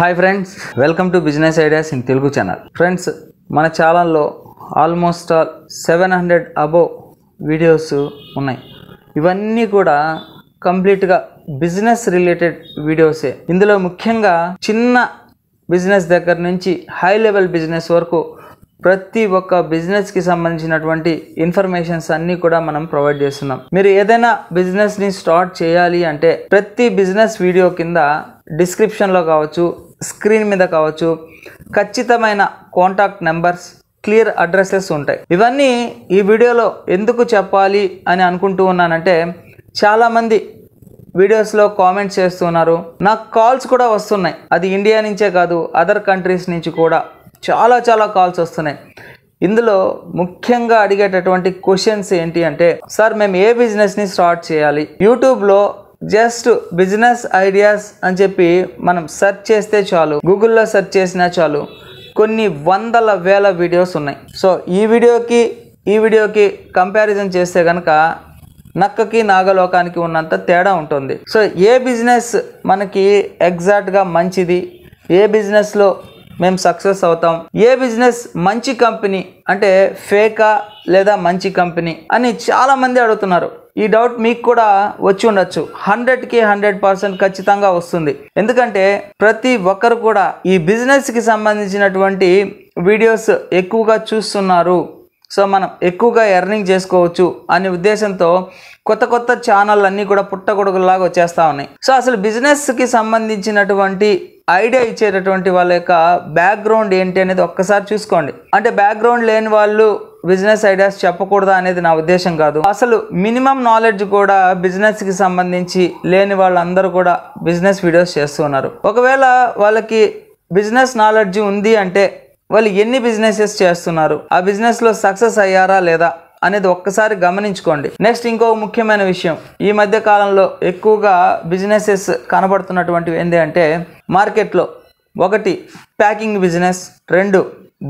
hi friends welcome to business ideas in Telugu channel friends మన ఛానల్లో almost all seven hundred above videos ఉన్నాయి ఇవన్నీ కూడా కంప్లీట్గా బిజినెస్ రిలేటెడ్ వీడియోసే ఇందులో ముఖ్యంగా చిన్న బిజినెస్ దగ్గర నుంచి హై లెవెల్ బిజినెస్ వరకు ప్రతి ఒక్క బిజినెస్కి సంబంధించినటువంటి ఇన్ఫర్మేషన్స్ అన్నీ కూడా మనం ప్రొవైడ్ చేస్తున్నాం మీరు ఏదైనా బిజినెస్ని స్టార్ట్ చేయాలి అంటే ప్రతి బిజినెస్ వీడియో కింద డిస్క్రిప్షన్లో కావచ్చు స్క్రీన్ మీద కావచ్చు ఖచ్చితమైన కాంటాక్ట్ నెంబర్స్ క్లియర్ అడ్రస్సెస్ ఉంటాయి ఇవన్నీ ఈ వీడియోలో ఎందుకు చెప్పాలి అని అనుకుంటూ ఉన్నానంటే చాలామంది వీడియోస్లో కామెంట్స్ చేస్తున్నారు నాకు కాల్స్ కూడా వస్తున్నాయి అది ఇండియా నుంచే కాదు అదర్ కంట్రీస్ నుంచి కూడా చాలా చాలా కాల్స్ వస్తున్నాయి ఇందులో ముఖ్యంగా అడిగేటటువంటి క్వశ్చన్స్ ఏంటి అంటే సార్ మేము ఏ బిజినెస్ని స్టార్ట్ చేయాలి యూట్యూబ్లో జస్ట్ బిజినెస్ ఐడియాస్ అని చెప్పి మనం సెర్చ్ చేస్తే చాలు గూగుల్లో సెర్చ్ చేసినా చాలు కొన్ని వందల వేల వీడియోస్ ఉన్నాయి సో ఈ వీడియోకి ఈ వీడియోకి కంపారిజన్ చేస్తే కనుక నక్కకి నాగలోకానికి ఉన్నంత తేడా ఉంటుంది సో ఏ బిజినెస్ మనకి ఎగ్జాక్ట్గా మంచిది ఏ బిజినెస్లో మేము సక్సెస్ అవుతాం ఏ బిజినెస్ మంచి కంపెనీ అంటే ఫేకా లేదా మంచి కంపెనీ అని చాలామంది అడుగుతున్నారు ఈ డౌట్ మీకు కూడా వచ్చి ఉండొచ్చు హండ్రెడ్కి హండ్రెడ్ పర్సెంట్ ఖచ్చితంగా వస్తుంది ఎందుకంటే ప్రతి ఒక్కరు కూడా ఈ బిజినెస్కి సంబంధించినటువంటి వీడియోస్ ఎక్కువగా చూస్తున్నారు సో మనం ఎక్కువగా ఎర్నింగ్ చేసుకోవచ్చు అనే ఉద్దేశంతో కొత్త కొత్త ఛానల్ అన్నీ కూడా పుట్టగొడుగులాగా వచ్చేస్తూ ఉన్నాయి సో అసలు బిజినెస్కి సంబంధించినటువంటి ఐడియా ఇచ్చేటటువంటి వాళ్ళ యొక్క బ్యాక్గ్రౌండ్ ఏంటి అనేది ఒక్కసారి చూసుకోండి అంటే బ్యాక్గ్రౌండ్ లేని వాళ్ళు బిజినెస్ ఐడియాస్ చెప్పకూడదు అనేది నా ఉద్దేశం కాదు అసలు మినిమం నాలెడ్జ్ కూడా బిజినెస్కి సంబంధించి లేని వాళ్ళందరూ కూడా బిజినెస్ వీడియోస్ చేస్తున్నారు ఒకవేళ వాళ్ళకి బిజినెస్ నాలెడ్జ్ ఉంది అంటే వాళ్ళు ఎన్ని బిజినెసెస్ చేస్తున్నారు ఆ బిజినెస్లో సక్సెస్ అయ్యారా లేదా అనేది ఒక్కసారి గమనించుకోండి నెక్స్ట్ ఇంకో ముఖ్యమైన విషయం ఈ మధ్య కాలంలో ఎక్కువగా బిజినెసెస్ కనబడుతున్నటువంటివి ఏంటి అంటే మార్కెట్లో ఒకటి ప్యాకింగ్ బిజినెస్ రెండు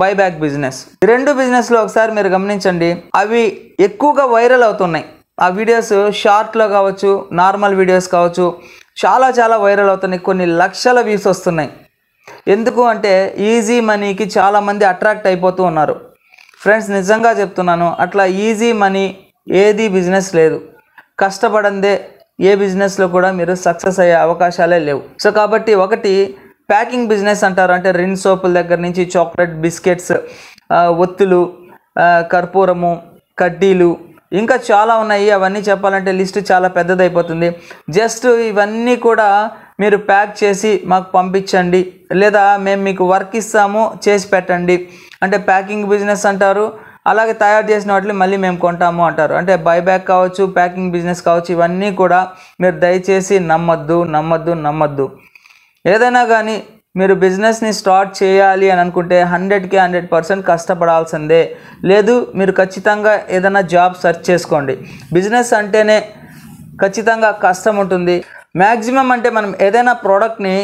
బైబ్యాక్ బిజినెస్ రెండు బిజినెస్లో ఒకసారి మీరు గమనించండి అవి ఎక్కువగా వైరల్ అవుతున్నాయి ఆ వీడియోస్ షార్ట్లో కావచ్చు నార్మల్ వీడియోస్ కావచ్చు చాలా చాలా వైరల్ అవుతున్నాయి కొన్ని లక్షల వ్యూస్ వస్తున్నాయి ఎందుకు అంటే ఈజీ మనీకి చాలామంది అట్రాక్ట్ అయిపోతూ ఉన్నారు ఫ్రెండ్స్ నిజంగా చెప్తున్నాను అట్లా ఈజీ మనీ ఏది బిజినెస్ లేదు కష్టపడందే ఏ బిజినెస్లో కూడా మీరు సక్సెస్ అయ్యే అవకాశాలే లేవు సో కాబట్టి ఒకటి ప్యాకింగ్ బిజినెస్ అంటారు అంటే రిన్ సోపుల దగ్గర నుంచి చాక్లెట్ బిస్కెట్స్ ఒత్తులు కర్పూరము కడ్డీలు ఇంకా చాలా ఉన్నాయి అవన్నీ చెప్పాలంటే లిస్ట్ చాలా పెద్దదైపోతుంది జస్ట్ ఇవన్నీ కూడా మీరు ప్యాక్ చేసి మాకు పంపించండి లేదా మేము మీకు వర్క్ ఇస్తాము చేసి పెట్టండి అంటే ప్యాకింగ్ బిజినెస్ అంటారు అలాగే తయారు చేసిన వాటిని మళ్ళీ మేము కొంటాము అంటారు అంటే బైబ్యాక్ కావచ్చు ప్యాకింగ్ బిజినెస్ కావచ్చు ఇవన్నీ కూడా మీరు దయచేసి నమ్మద్దు నమ్మద్దు నమ్మద్దు ఏదైనా కానీ మీరు బిజినెస్ని స్టార్ట్ చేయాలి అని అనుకుంటే హండ్రెడ్కి హండ్రెడ్ పర్సెంట్ కష్టపడాల్సిందే లేదు మీరు ఖచ్చితంగా ఏదైనా జాబ్ సెర్చ్ చేసుకోండి బిజినెస్ అంటేనే ఖచ్చితంగా కష్టం ఉంటుంది మ్యాక్సిమం అంటే మనం ఏదైనా ప్రోడక్ట్ని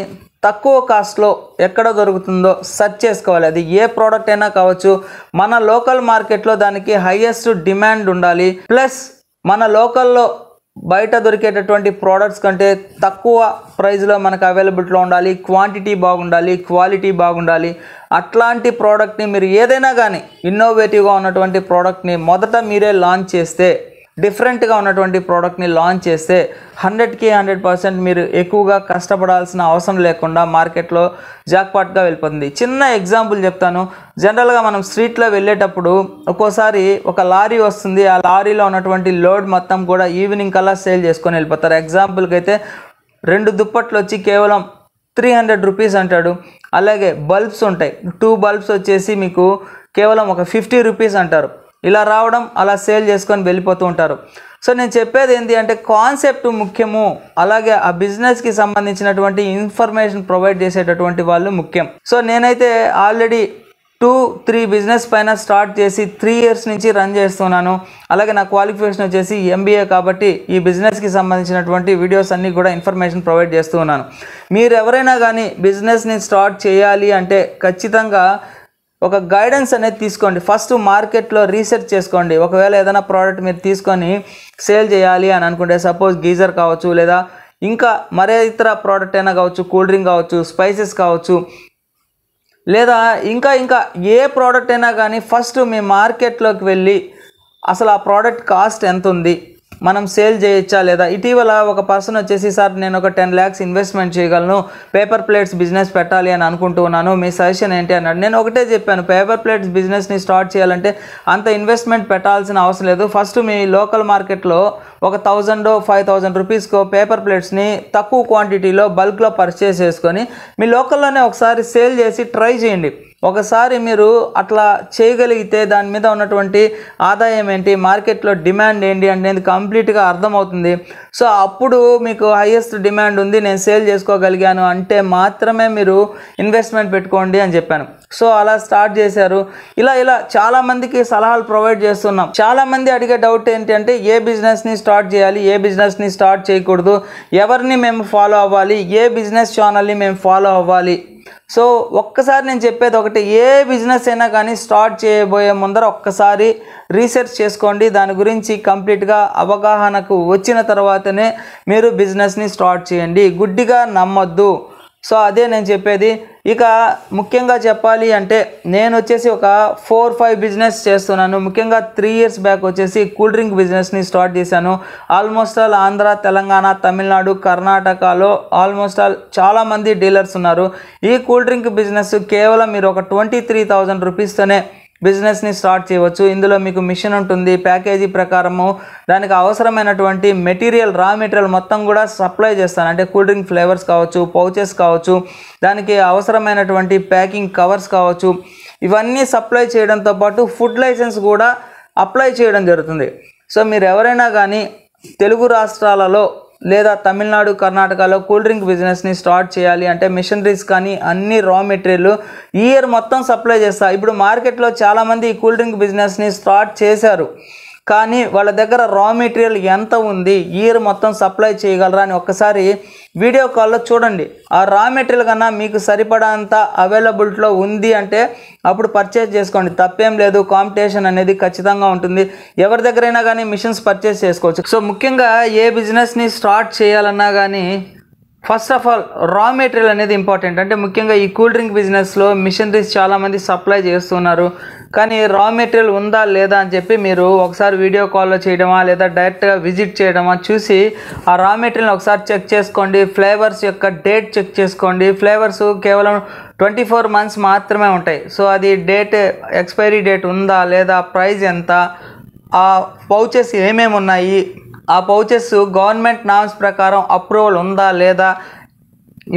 తక్కువ కాస్ట్లో ఎక్కడ దొరుకుతుందో సెర్చ్ చేసుకోవాలి అది ఏ ప్రోడక్ట్ అయినా కావచ్చు మన లోకల్ మార్కెట్లో దానికి హయ్యెస్ట్ డిమాండ్ ఉండాలి ప్లస్ మన లోకల్లో బయట దొరికేటటువంటి ప్రోడక్ట్స్ కంటే తక్కువ ప్రైస్లో మనకు అవైలబిలిటీలో ఉండాలి క్వాంటిటీ బాగుండాలి క్వాలిటీ బాగుండాలి అట్లాంటి ప్రోడక్ట్ని మీరు ఏదైనా కానీ ఇన్నోవేటివ్గా ఉన్నటువంటి ప్రోడక్ట్ని మొదట మీరే లాంచ్ చేస్తే డిఫరెంట్గా ఉన్నటువంటి ప్రోడక్ట్ని లాంచ్ చేస్తే హండ్రెడ్కి హండ్రెడ్ పర్సెంట్ మీరు ఎక్కువగా కష్టపడాల్సిన అవసరం లేకుండా మార్కెట్లో జాక్పాట్గా వెళ్ళిపోతుంది చిన్న ఎగ్జాంపుల్ చెప్తాను జనరల్గా మనం స్ట్రీట్లో వెళ్ళేటప్పుడు ఒక్కోసారి ఒక లారీ వస్తుంది ఆ లారీలో ఉన్నటువంటి లోడ్ మొత్తం కూడా ఈవినింగ్ కల్లా సేల్ చేసుకొని వెళ్ళిపోతారు ఎగ్జాంపుల్కి అయితే రెండు దుప్పట్లు వచ్చి కేవలం త్రీ హండ్రెడ్ రూపీస్ అంటాడు అలాగే బల్బ్స్ ఉంటాయి టూ బల్బ్స్ వచ్చేసి మీకు కేవలం ఒక ఫిఫ్టీ రూపీస్ అంటారు ఇలా రావడం అలా సేల్ చేసుకొని వెళ్ళిపోతూ ఉంటారు సో నేను చెప్పేది ఏంటి అంటే కాన్సెప్ట్ ముఖ్యము అలాగే ఆ బిజినెస్కి సంబంధించినటువంటి ఇన్ఫర్మేషన్ ప్రొవైడ్ చేసేటటువంటి వాళ్ళు ముఖ్యం సో నేనైతే ఆల్రెడీ టూ త్రీ బిజినెస్ పైన స్టార్ట్ చేసి త్రీ ఇయర్స్ నుంచి రన్ చేస్తున్నాను అలాగే నా క్వాలిఫికేషన్ వచ్చేసి ఎంబీఏ కాబట్టి ఈ బిజినెస్కి సంబంధించినటువంటి వీడియోస్ అన్నీ కూడా ఇన్ఫర్మేషన్ ప్రొవైడ్ చేస్తూ ఉన్నాను మీరు ఎవరైనా కానీ బిజినెస్ని స్టార్ట్ చేయాలి అంటే ఖచ్చితంగా ఒక గైడెన్స్ అనేది తీసుకోండి ఫస్ట్ మార్కెట్లో రీసెర్చ్ చేసుకోండి ఒకవేళ ఏదైనా ప్రోడక్ట్ మీరు తీసుకొని సేల్ చేయాలి అని అనుకుంటే సపోజ్ గీజర్ కావచ్చు లేదా ఇంకా మరే ఇతర ప్రోడక్ట్ అయినా కావచ్చు కూల్ డ్రింక్ కావచ్చు స్పైసెస్ కావచ్చు లేదా ఇంకా ఇంకా ఏ ప్రోడక్ట్ అయినా కానీ ఫస్ట్ మీ మార్కెట్లోకి వెళ్ళి అసలు ఆ ప్రోడక్ట్ కాస్ట్ ఎంత ఉంది మనం సేల్ చేయొచ్చా లేదా ఇటీవల ఒక పర్సన్ వచ్చేసి సార్ నేను ఒక టెన్ ల్యాక్స్ ఇన్వెస్ట్మెంట్ చేయగలను పేపర్ ప్లేట్స్ బిజినెస్ పెట్టాలి అని అనుకుంటున్నాను మీ సజెషన్ ఏంటి అన్నాడు నేను ఒకటే చెప్పాను పేపర్ ప్లేట్స్ బిజినెస్ని స్టార్ట్ చేయాలంటే అంత ఇన్వెస్ట్మెంట్ పెట్టాల్సిన అవసరం లేదు ఫస్ట్ మీ లోకల్ మార్కెట్లో ఒక థౌజండ్ ఫైవ్ థౌజండ్ రూపీస్కో పేపర్ ప్లేట్స్ని తక్కువ క్వాంటిటీలో బల్క్లో పర్చేస్ చేసుకొని మీ లోకల్లోనే ఒకసారి సేల్ చేసి ట్రై చేయండి ఒకసారి మీరు అట్లా చేయగలిగితే దాని మీద ఉన్నటువంటి ఆదాయం ఏంటి మార్కెట్లో డిమాండ్ ఏంటి అనేది కంప్లీట్గా అర్థమవుతుంది సో అప్పుడు మీకు హైయెస్ట్ డిమాండ్ ఉంది నేను సేల్ చేసుకోగలిగాను అంటే మాత్రమే మీరు ఇన్వెస్ట్మెంట్ పెట్టుకోండి అని చెప్పాను సో అలా స్టార్ట్ చేశారు ఇలా ఇలా చాలామందికి సలహాలు ప్రొవైడ్ చేస్తున్నాం చాలామంది అడిగే డౌట్ ఏంటంటే ఏ బిజినెస్ని స్టార్ట్ చేయాలి ఏ బిజినెస్ని స్టార్ట్ చేయకూడదు ఎవరిని మేము ఫాలో అవ్వాలి ఏ బిజినెస్ ఛానల్ని మేము ఫాలో అవ్వాలి సో ఒక్కసారి నేను చెప్పేది ఒకటి ఏ బిజినెస్ అయినా కానీ స్టార్ట్ చేయబోయే ముందర ఒక్కసారి రీసెర్చ్ చేసుకోండి దాని గురించి కంప్లీట్గా అవగాహనకు వచ్చిన తర్వాత తర్వాతనే మీరు బిజినెస్ని స్టార్ట్ చేయండి గుడ్డిగా నమ్మొద్దు సో అదే నేను చెప్పేది ఇక ముఖ్యంగా చెప్పాలి అంటే నేను వచ్చేసి ఒక ఫోర్ ఫైవ్ బిజినెస్ చేస్తున్నాను ముఖ్యంగా త్రీ ఇయర్స్ బ్యాక్ వచ్చేసి కూల్ డ్రింక్ బిజినెస్ని స్టార్ట్ చేశాను ఆల్మోస్ట్ ఆల్ ఆంధ్ర తెలంగాణ తమిళనాడు కర్ణాటకలో ఆల్మోస్ట్ ఆల్ చాలామంది డీలర్స్ ఉన్నారు ఈ కూల్ డ్రింక్ బిజినెస్ కేవలం మీరు ఒక ట్వంటీ త్రీ థౌజండ్ రూపీస్తోనే బిజినెస్ని స్టార్ట్ చేయవచ్చు ఇందులో మీకు మిషన్ ఉంటుంది ప్యాకేజీ ప్రకారము దానికి అవసరమైనటువంటి మెటీరియల్ రా మెటీరియల్ మొత్తం కూడా సప్లై చేస్తాను అంటే కూల్ డ్రింక్ ఫ్లేవర్స్ కావచ్చు పౌచెస్ కావచ్చు దానికి అవసరమైనటువంటి ప్యాకింగ్ కవర్స్ కావచ్చు ఇవన్నీ సప్లై చేయడంతో పాటు ఫుడ్ లైసెన్స్ కూడా అప్లై చేయడం జరుగుతుంది సో మీరు ఎవరైనా కానీ తెలుగు రాష్ట్రాలలో లేదా తమిళనాడు కర్ణాటకలో కూల్ డ్రింక్ బిజినెస్ని స్టార్ట్ చేయాలి అంటే మిషనరీస్ కానీ అన్ని రా మెటీరియల్ ఇయర్ మొత్తం సప్లై చేస్తా ఇప్పుడు మార్కెట్లో చాలామంది ఈ కూల్ డ్రింక్ బిజినెస్ని స్టార్ట్ చేశారు కానీ వాళ్ళ దగ్గర రా మెటీరియల్ ఎంత ఉంది ఇయర్ మొత్తం సప్లై చేయగలరా అని ఒక్కసారి వీడియో కాల్లో చూడండి ఆ రా మెటీరియల్ కన్నా మీకు సరిపడంత అవైలబిలిటీలో ఉంది అంటే అప్పుడు పర్చేజ్ చేసుకోండి తప్పేం లేదు కాంపిటీషన్ అనేది ఖచ్చితంగా ఉంటుంది ఎవరి దగ్గరైనా కానీ మిషన్స్ పర్చేస్ చేసుకోవచ్చు సో ముఖ్యంగా ఏ బిజినెస్ని స్టార్ట్ చేయాలన్నా కానీ first of all raw material అనేది ఇంపార్టెంట్ అంటే ముఖ్యంగా ఈ కూల్ డ్రింక్ బిజినెస్లో మిషనరీస్ చాలామంది సప్లై చేస్తున్నారు కానీ రా మెటీరియల్ ఉందా లేదా అని చెప్పి మీరు ఒకసారి వీడియో కాల్లో చేయడమా లేదా డైరెక్ట్గా విజిట్ చేయడమా చూసి ఆ రా మెటీరియల్ ఒకసారి చెక్ చేసుకోండి ఫ్లేవర్స్ యొక్క డేట్ చెక్ చేసుకోండి ఫ్లేవర్స్ కేవలం ట్వంటీ ఫోర్ మంత్స్ మాత్రమే ఉంటాయి సో అది డేట్ ఎక్స్పైరీ డేట్ ఉందా లేదా ప్రైస్ ఎంత ఆ పౌచెస్ ఏమేమి ఉన్నాయి ఆ పౌచెస్ గవర్నమెంట్ నామ్స్ ప్రకారం అప్రూవల్ ఉందా లేదా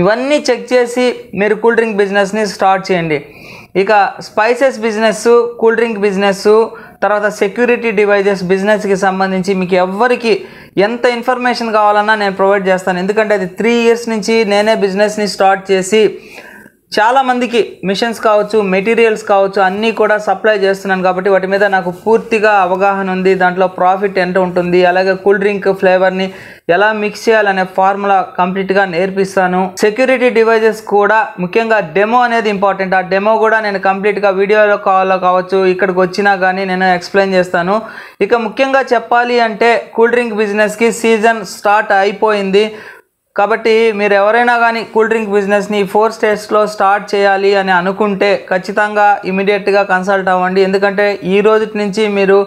ఇవన్నీ చెక్ చేసి మీరు కూల్ డ్రింక్ బిజినెస్ని స్టార్ట్ చేయండి ఇక spices business cool drink business తర్వాత సెక్యూరిటీ డివైజెస్ బిజినెస్కి సంబంధించి మీకు ఎవ్వరికి ఎంత ఇన్ఫర్మేషన్ కావాలన్నా నేను ప్రొవైడ్ చేస్తాను ఎందుకంటే అది త్రీ ఇయర్స్ నుంచి నేనే బిజినెస్ని స్టార్ట్ చేసి చాలామందికి మిషన్స్ కావచ్చు మెటీరియల్స్ కావచ్చు అన్నీ కూడా సప్లై చేస్తున్నాను కాబట్టి వాటి మీద నాకు పూర్తిగా అవగాహన ఉంది దాంట్లో ప్రాఫిట్ ఎంత ఉంటుంది అలాగే కూల్ డ్రింక్ ఫ్లేవర్ని ఎలా మిక్స్ చేయాలనే ఫార్ములా కంప్లీట్గా నేర్పిస్తాను సెక్యూరిటీ డివైజెస్ కూడా ముఖ్యంగా డెమో అనేది ఇంపార్టెంట్ ఆ డెమో కూడా నేను కంప్లీట్గా వీడియోలో కావాలో కావచ్చు ఇక్కడికి వచ్చినా కానీ నేను ఎక్స్ప్లెయిన్ చేస్తాను ఇక ముఖ్యంగా చెప్పాలి అంటే కూల్ డ్రింక్ బిజినెస్కి సీజన్ స్టార్ట్ అయిపోయింది కాబట్టి మీరు ఎవరైనా కానీ కూల్ డ్రింక్ బిజినెస్ని ఫోర్ స్టేట్స్లో స్టార్ట్ చేయాలి అని అనుకుంటే ఖచ్చితంగా ఇమీడియట్గా కన్సల్ట్ అవ్వండి ఎందుకంటే ఈ రోజు నుంచి మీరు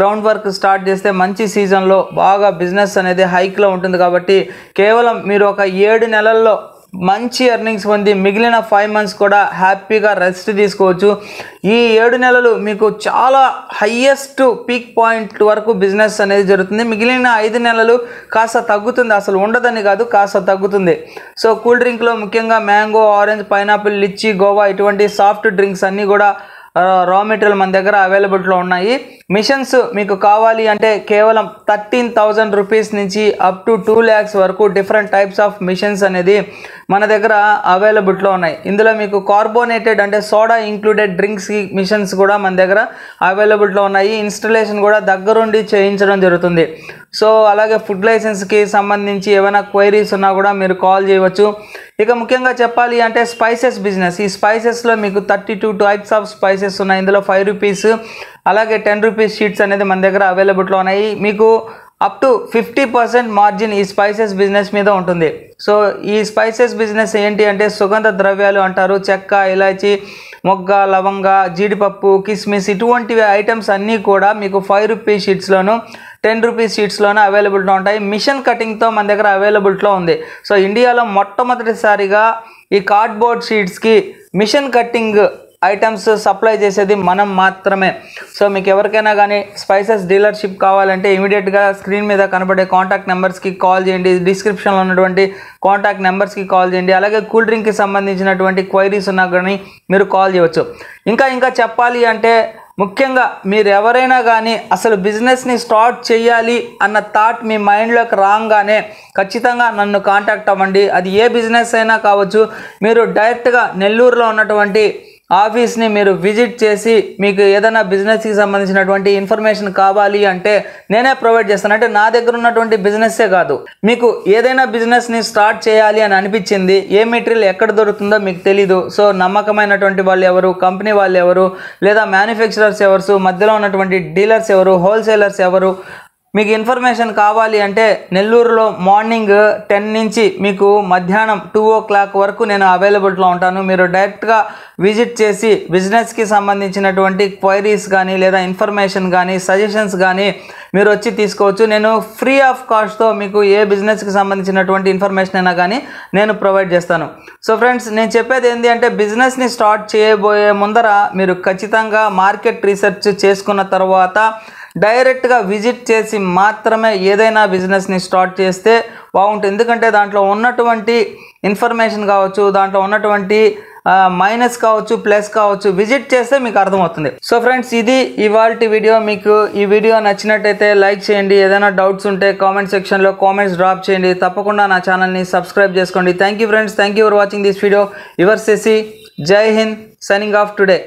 గ్రౌండ్ వర్క్ స్టార్ట్ చేస్తే మంచి సీజన్లో బాగా బిజినెస్ అనేది హైక్లో ఉంటుంది కాబట్టి కేవలం మీరు ఒక ఏడు నెలల్లో మంచి ఎర్నింగ్స్ పొంది మిగిలిన ఫైవ్ మంత్స్ కూడా హ్యాపీగా రెస్ట్ తీసుకోవచ్చు ఈ ఏడు నెలలు మీకు చాలా హయ్యెస్ట్ పీక్ పాయింట్ వరకు బిజినెస్ అనేది జరుగుతుంది మిగిలిన ఐదు నెలలు కాస్త తగ్గుతుంది అసలు ఉండదని కాదు కాస్త తగ్గుతుంది సో కూల్ డ్రింక్లో ముఖ్యంగా mango orange pineapple litchi guava ఇటువంటి సాఫ్ట్ డ్రింక్స్ అన్నీ కూడా రా మెటీరియల్ మన దగ్గర అవైలబిలిటీలో ఉన్నాయి మిషన్స్ మీకు కావాలి అంటే కేవలం థర్టీన్ థౌజండ్ రూపీస్ నుంచి అప్ టు టూ ల్యాక్స్ వరకు డిఫరెంట్ టైప్స్ ఆఫ్ మిషన్స్ అనేది మన దగ్గర అవైలబుల్లో ఉన్నాయి ఇందులో మీకు కార్బోనేటెడ్ అంటే సోడా ఇంక్లూడెడ్ డ్రింక్స్ మిషన్స్ కూడా మన దగ్గర అవైలబుల్లో ఉన్నాయి ఇన్స్టలేషన్ కూడా దగ్గరుండి చేయించడం జరుగుతుంది సో అలాగే ఫుడ్ లైసెన్స్కి సంబంధించి ఏమైనా క్వైరీస్ ఉన్నా కూడా మీరు కాల్ చేయవచ్చు ఇక ముఖ్యంగా చెప్పాలి అంటే స్పైసెస్ బిజినెస్ ఈ స్పైసెస్లో మీకు thirty two types of spices ఉన్నాయి ఇందులో ఫైవ్ రూపీస్ అలాగే టెన్ రూపీస్ షీట్స్ అనేది మన దగ్గర అవైలబుల్లో ఉన్నాయి మీకు up to fifty percent margin ఈ స్పైసెస్ బిజినెస్ మీద ఉంటుంది సో ఈ స్పైసెస్ బిజినెస్ ఏంటి అంటే సుగంధ ద్రవ్యాలు అంటారు చెక్క ఇలాచి మొగ్గ లవంగ జీడిపప్పు కిస్మిస్ ఇటువంటి ఐటమ్స్ అన్నీ కూడా మీకు ఫైవ్ రూపీస్ షీట్స్లోను టెన్ రూపీస్ షీట్స్లోనే అవైలబుల్గా ఉంటాయి మిషన్ కటింగ్తో మన దగ్గర అవైలబుల్లో ఉంది సో ఇండియాలో మొట్టమొదటిసారిగా ఈ కార్డ్బోర్డ్ షీట్స్కి మిషన్ కటింగ్ ఐటమ్స్ సప్లై చేసేది మనం మాత్రమే సో మీకు ఎవరికైనా కానీ స్పైసెస్ డీలర్షిప్ కావాలంటే ఇమీడియట్గా స్క్రీన్ మీద కనబడే కాంటాక్ట్ నెంబర్స్కి కాల్ చేయండి డిస్క్రిప్షన్లో ఉన్నటువంటి కాంటాక్ట్ నెంబర్స్కి కాల్ చేయండి అలాగే కూల్ డ్రింక్కి సంబంధించినటువంటి క్వైరీస్ ఉన్నా కానీ మీరు కాల్ చేయవచ్చు ఇంకా ఇంకా చెప్పాలి అంటే ముఖ్యంగా మీరు ఎవరైనా కానీ అసలు బిజినెస్ని స్టార్ట్ చేయాలి అన్న థాట్ మీ మైండ్లోకి రాగానే ఖచ్చితంగా నన్ను కాంటాక్ట్ అవ్వండి అది ఏ బిజినెస్ అయినా కావచ్చు మీరు డైరెక్ట్గా నెల్లూరులో ఉన్నటువంటి ఆఫీస్ని మీరు విజిట్ చేసి మీకు ఏదైనా బిజినెస్కి సంబంధించినటువంటి ఇన్ఫర్మేషన్ కావాలి అంటే నేనే ప్రొవైడ్ చేస్తాను అంటే నా దగ్గర ఉన్నటువంటి బిజినెస్సే కాదు మీకు ఏదైనా బిజినెస్ని స్టార్ట్ చేయాలి అని అనిపించింది ఏ మెటీరియల్ ఎక్కడ దొరుకుతుందో మీకు తెలీదు సో నమ్మకమైనటువంటి వాళ్ళు ఎవరు కంపెనీ వాళ్ళు ఎవరు లేదా మ్యానుఫ్యాక్చరర్స్ ఎవరు మధ్యలో ఉన్నటువంటి డీలర్స్ ఎవరు హోల్సేలర్స్ ఎవరు మీకు ఇన్ఫర్మేషన్ కావాలి అంటే నెల్లూరులో మార్నింగ్ టెన్ నుంచి మీకు మధ్యాహ్నం టూ ఓ క్లాక్ వరకు నేను అవైలబుల్లో ఉంటాను మీరు డైరెక్ట్గా విజిట్ చేసి బిజినెస్కి సంబంధించినటువంటి క్వైరీస్ కానీ లేదా ఇన్ఫర్మేషన్ కానీ సజెషన్స్ కానీ మీరు వచ్చి తీసుకోవచ్చు నేను ఫ్రీ ఆఫ్ కాస్ట్తో మీకు ఏ బిజినెస్కి సంబంధించినటువంటి ఇన్ఫర్మేషన్ అయినా కానీ నేను ప్రొవైడ్ చేస్తాను సో ఫ్రెండ్స్ నేను చెప్పేది ఏంటి అంటే బిజినెస్ని స్టార్ట్ చేయబోయే ముందర మీరు ఖచ్చితంగా మార్కెట్ రీసెర్చ్ చేసుకున్న తర్వాత డైరెక్ట్గా విజిట్ చేసి మాత్రమే ఏదైనా బిజినెస్ని స్టార్ట్ చేస్తే బాగుంటుంది ఎందుకంటే దాంట్లో ఉన్నటువంటి ఇన్ఫర్మేషన్ కావచ్చు దాంట్లో ఉన్నటువంటి మైనస్ కావచ్చు ప్లస్ కావచ్చు విజిట్ చేస్తే మీకు అర్థమవుతుంది సో ఫ్రెండ్స్ ఇది ఇవాళ వీడియో మీకు ఈ వీడియో నచ్చినట్టయితే లైక్ చేయండి ఏదైనా డౌట్స్ ఉంటే కామెంట్ సెక్షన్లో కామెంట్స్ డ్రాప్ చేయండి తప్పకుండా నా ఛానల్ని సబ్స్క్రైబ్ చేసుకోండి thank you friends thank you for watching this video your సెసి జై హింద్ సైనింగ్ ఆఫ్ టుడే